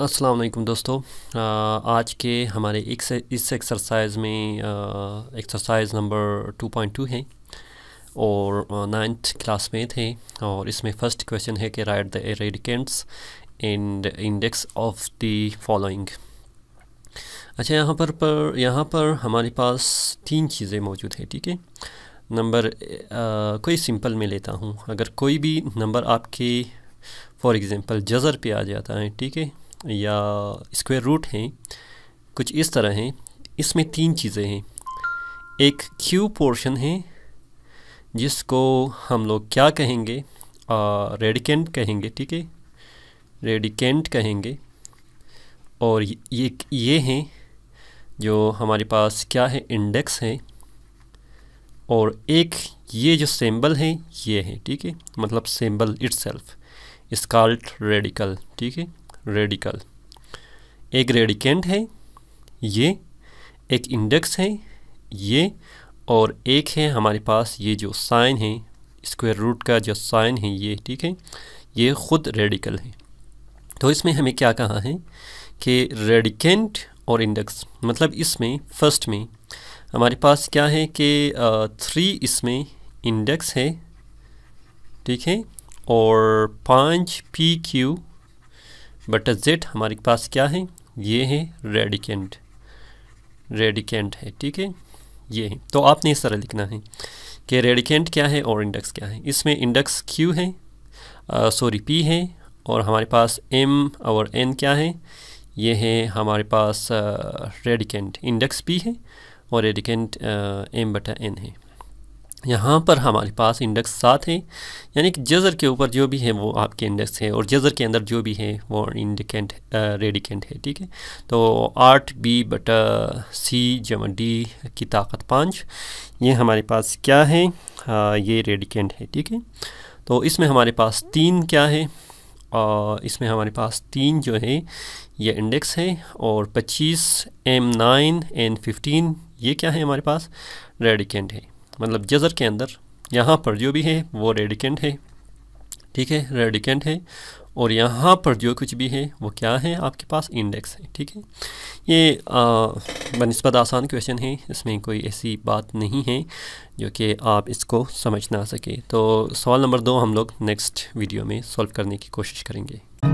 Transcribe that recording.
अस्सलाम वालेकुम दोस्तों आज के हमारे एक से, इस एक्सरसाइज में एक्सरसाइज नंबर 2.2 है और नाइन्थ क्लास में थे और इसमें फर्स्ट क्वेश्चन है कि write the radicands and index of the following अच्छा यहाँ पर पर यहाँ पर हमारे पास तीन चीज़ें मौजूद हैं ठीक है नंबर कोई सिंपल में लेता हूँ अगर कोई भी नंबर आपके फॉर एग्ज़ाम्पल जज़र पे आ जाता है ठीक है या स्क्वायर रूट हैं कुछ इस तरह हैं इसमें तीन चीज़ें हैं एक क्यू पोर्शन है जिसको हम लोग क्या कहेंगे रेडिकेंट कहेंगे ठीक है रेडिकेंट कहेंगे और ये ये हैं जो हमारे पास क्या है इंडेक्स है और एक ये जो सिंबल है ये है ठीक है मतलब सिंबल इट्सल्फ इट्स रेडिकल ठीक है रेडिकल एक रेडिकेंट है ये एक इंडेक्स है ये और एक है हमारे पास ये जो साइन है स्क्वायर रूट का जो साइन है ये ठीक है ये ख़ुद रेडिकल है तो इसमें हमें क्या कहा है कि रेडिकेंट और इंडेक्स मतलब इसमें फर्स्ट में हमारे पास क्या है कि थ्री इसमें इंडेक्स है ठीक है और पाँच पी क्यू बटा जेड हमारे पास क्या है ये है रेडिकेंट रेडिकेंट है ठीक है ये है तो आपने इस तरह लिखना है कि रेडिकेंट क्या है और इंडेक्स क्या है इसमें इंडेक्स क्यू है सॉरी पी है और हमारे पास एम और एन क्या है ये है हमारे पास रेडिकेंट इंडेक्स पी है और रेडिकेंट एम बटा एन है यहाँ पर हमारे पास इंडेक्स सात हैं यानी कि जज़र के ऊपर जो भी है वो आपके इंडेक्स है और जज़र के अंदर जो भी है वो इंडिकेंट रेडिकेंट है ठीक है तो आठ बी बटा सी जमा डी की ताकत पाँच ये हमारे पास क्या है आ, ये रेडिकेंट है ठीक है तो इसमें हमारे पास तीन क्या है और इसमें हमारे पास तीन जो है ये इंडेक्स है और पच्चीस एम नाइन एन फिफ्टीन ये क्या है हमारे पास रेडिकेंट है मतलब जज़र के अंदर यहाँ पर जो भी है वो रेडिकेंट है ठीक है रेडिकेंट है और यहाँ पर जो कुछ भी है वो क्या है आपके पास इंडेक्स है ठीक है ये बनस्बत आसान क्वेश्चन है इसमें कोई ऐसी बात नहीं है जो कि आप इसको समझ ना सके तो सवाल नंबर दो हम लोग नेक्स्ट वीडियो में सॉल्व करने की कोशिश करेंगे